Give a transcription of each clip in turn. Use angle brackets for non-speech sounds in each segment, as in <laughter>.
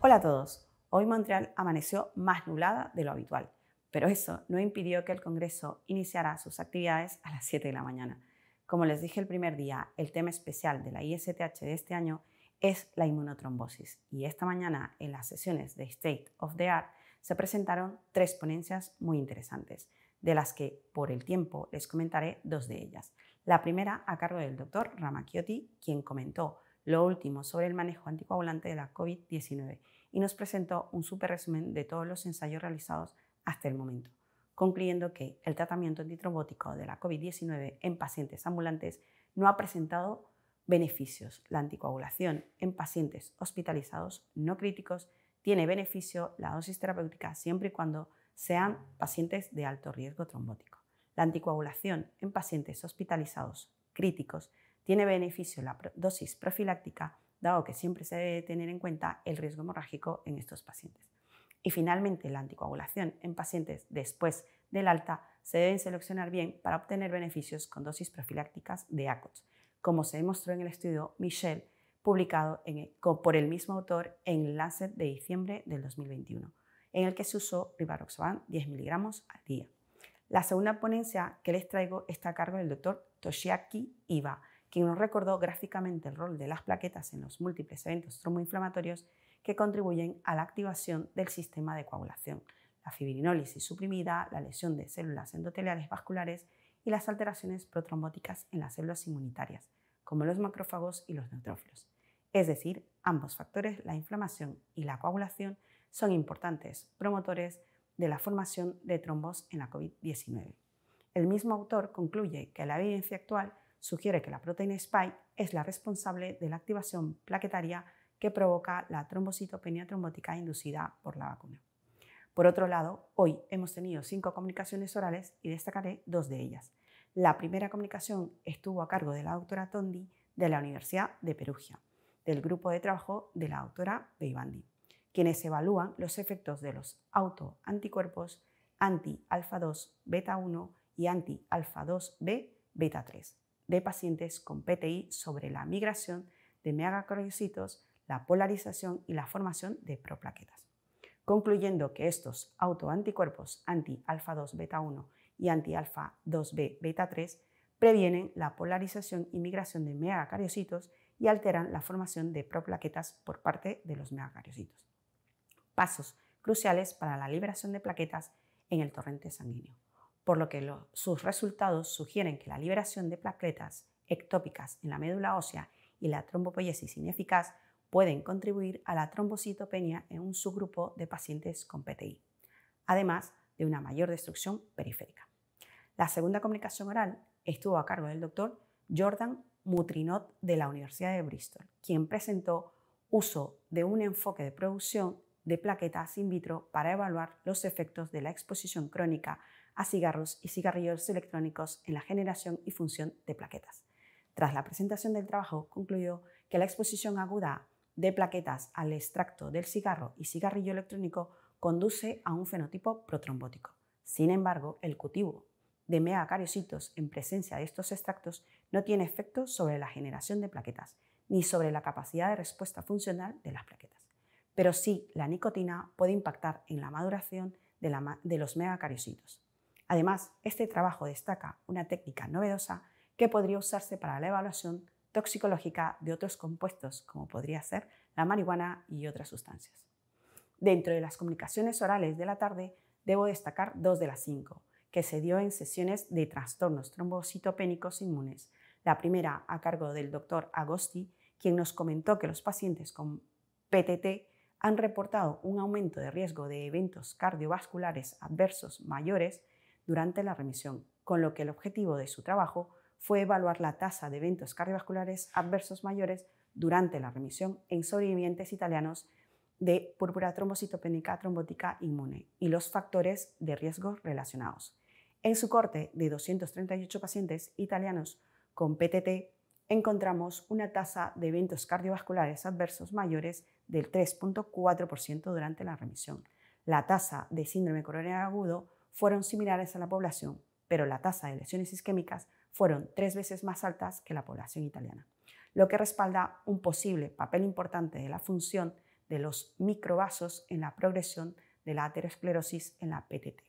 Hola a todos. Hoy Montreal amaneció más nublada de lo habitual, pero eso no impidió que el Congreso iniciara sus actividades a las 7 de la mañana. Como les dije el primer día, el tema especial de la ISTH de este año es la inmunotrombosis. Y esta mañana en las sesiones de State of the Art se presentaron tres ponencias muy interesantes, de las que por el tiempo les comentaré dos de ellas. La primera a cargo del doctor Ramachiotti, quien comentó lo último sobre el manejo anticoagulante de la COVID-19 y nos presentó un super resumen de todos los ensayos realizados hasta el momento, concluyendo que el tratamiento antitrombótico de la COVID-19 en pacientes ambulantes no ha presentado Beneficios. La anticoagulación en pacientes hospitalizados no críticos tiene beneficio la dosis terapéutica siempre y cuando sean pacientes de alto riesgo trombótico. La anticoagulación en pacientes hospitalizados críticos tiene beneficio la dosis profiláctica, dado que siempre se debe tener en cuenta el riesgo hemorrágico en estos pacientes. Y finalmente, la anticoagulación en pacientes después del alta se deben seleccionar bien para obtener beneficios con dosis profilácticas de ACOTS como se demostró en el estudio Michel, publicado por el mismo autor en Lancet de diciembre del 2021, en el que se usó rivaroxaban 10 miligramos al día. La segunda ponencia que les traigo está a cargo del doctor Toshiaki Iba, quien nos recordó gráficamente el rol de las plaquetas en los múltiples eventos tromboinflamatorios que contribuyen a la activación del sistema de coagulación, la fibrinólisis suprimida, la lesión de células endoteliales vasculares y las alteraciones protrombóticas en las células inmunitarias, como los macrófagos y los neutrófilos. Es decir, ambos factores, la inflamación y la coagulación, son importantes promotores de la formación de trombos en la COVID-19. El mismo autor concluye que la evidencia actual sugiere que la proteína Spike es la responsable de la activación plaquetaria que provoca la trombocitopenia trombótica inducida por la vacuna. Por otro lado, hoy hemos tenido cinco comunicaciones orales y destacaré dos de ellas. La primera comunicación estuvo a cargo de la doctora Tondi de la Universidad de Perugia, del grupo de trabajo de la doctora Beibandi, quienes evalúan los efectos de los autoanticuerpos anti-alfa-2 beta-1 y anti-alfa-2b beta-3 de pacientes con PTI sobre la migración de megacrocitos, la polarización y la formación de proplaquetas, concluyendo que estos autoanticuerpos anti-alfa-2 beta-1 y anti-alfa 2B beta 3 previenen la polarización y migración de megacariocitos y alteran la formación de proplaquetas por parte de los megacariocitos. Pasos cruciales para la liberación de plaquetas en el torrente sanguíneo, por lo que sus resultados sugieren que la liberación de plaquetas ectópicas en la médula ósea y la trombopoiesis ineficaz pueden contribuir a la trombocitopenia en un subgrupo de pacientes con PTI. Además, de una mayor destrucción periférica. La segunda comunicación oral estuvo a cargo del doctor Jordan Mutrinot de la Universidad de Bristol, quien presentó uso de un enfoque de producción de plaquetas in vitro para evaluar los efectos de la exposición crónica a cigarros y cigarrillos electrónicos en la generación y función de plaquetas. Tras la presentación del trabajo, concluyó que la exposición aguda de plaquetas al extracto del cigarro y cigarrillo electrónico conduce a un fenotipo protrombótico. Sin embargo, el cultivo de megacariocitos en presencia de estos extractos no tiene efecto sobre la generación de plaquetas ni sobre la capacidad de respuesta funcional de las plaquetas. Pero sí, la nicotina puede impactar en la maduración de, los megacariocitos. Además, este trabajo destaca una técnica novedosa que podría usarse para la evaluación toxicológica de otros compuestos, como podría ser la marihuana y otras sustancias. Dentro de las comunicaciones orales de la tarde, debo destacar dos de las cinco, que se dio en sesiones de trastornos trombocitopénicos inmunes. La primera a cargo del doctor Agosti, quien nos comentó que los pacientes con PTT han reportado un aumento de riesgo de eventos cardiovasculares adversos mayores durante la remisión, con lo que el objetivo de su trabajo fue evaluar la tasa de eventos cardiovasculares adversos mayores durante la remisión en sobrevivientes italianos de púrpura trombocitopénica trombótica inmune y los factores de riesgo relacionados. En su corte de 238 pacientes italianos con PTT, encontramos una tasa de eventos cardiovasculares adversos mayores del 3.4% durante la remisión. La tasa de síndrome coronario agudo fueron similares a la población, pero la tasa de lesiones isquémicas fueron tres veces más altas que la población italiana, lo que respalda un posible papel importante de la función de los microvasos en la progresión de la aterosclerosis en la PTT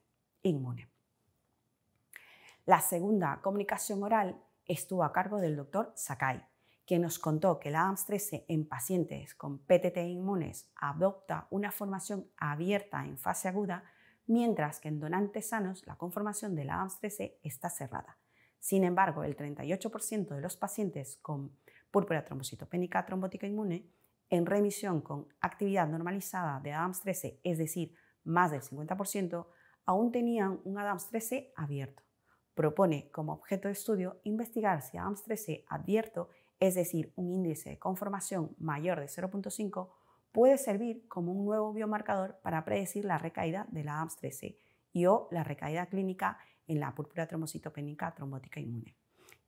inmune. La segunda comunicación oral estuvo a cargo del doctor Sakai, quien nos contó que la AMS 13 en pacientes con PTT inmunes adopta una formación abierta en fase aguda, mientras que en donantes sanos la conformación de la AMS 13 está cerrada. Sin embargo, el 38% de los pacientes con púrpura trombocitopénica trombótica inmune en remisión con actividad normalizada de ADAMS 13, es decir, más del 50%, aún tenían un ADAMS 13 abierto. Propone como objeto de estudio investigar si ADAMS 13 abierto, es decir, un índice de conformación mayor de 0.5, puede servir como un nuevo biomarcador para predecir la recaída de la ADAMS 13 y o la recaída clínica en la púrpura trombocitopénica trombótica inmune.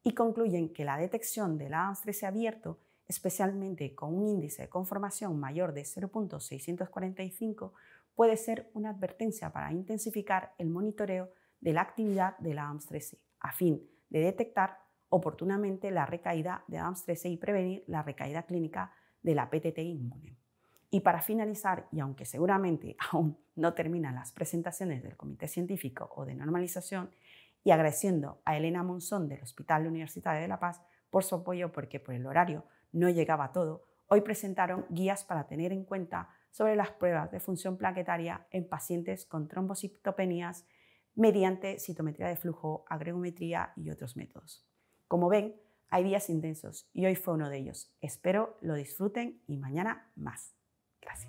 Y concluyen que la detección del ADAMS 13 abierto especialmente con un índice de conformación mayor de 0.645, puede ser una advertencia para intensificar el monitoreo de la actividad de la AMS 13 a fin de detectar oportunamente la recaída de AMS 13 y prevenir la recaída clínica de la PTT inmune. Y para finalizar, y aunque seguramente <laughs> aún no terminan las presentaciones del Comité Científico o de Normalización, y agradeciendo a Elena Monzón del Hospital Universitario de La Paz por su apoyo porque por el horario no llegaba todo, hoy presentaron guías para tener en cuenta sobre las pruebas de función plaquetaria en pacientes con trombocitopenias mediante citometría de flujo, agregometría y otros métodos. Como ven, hay días intensos y hoy fue uno de ellos. Espero lo disfruten y mañana más. Gracias.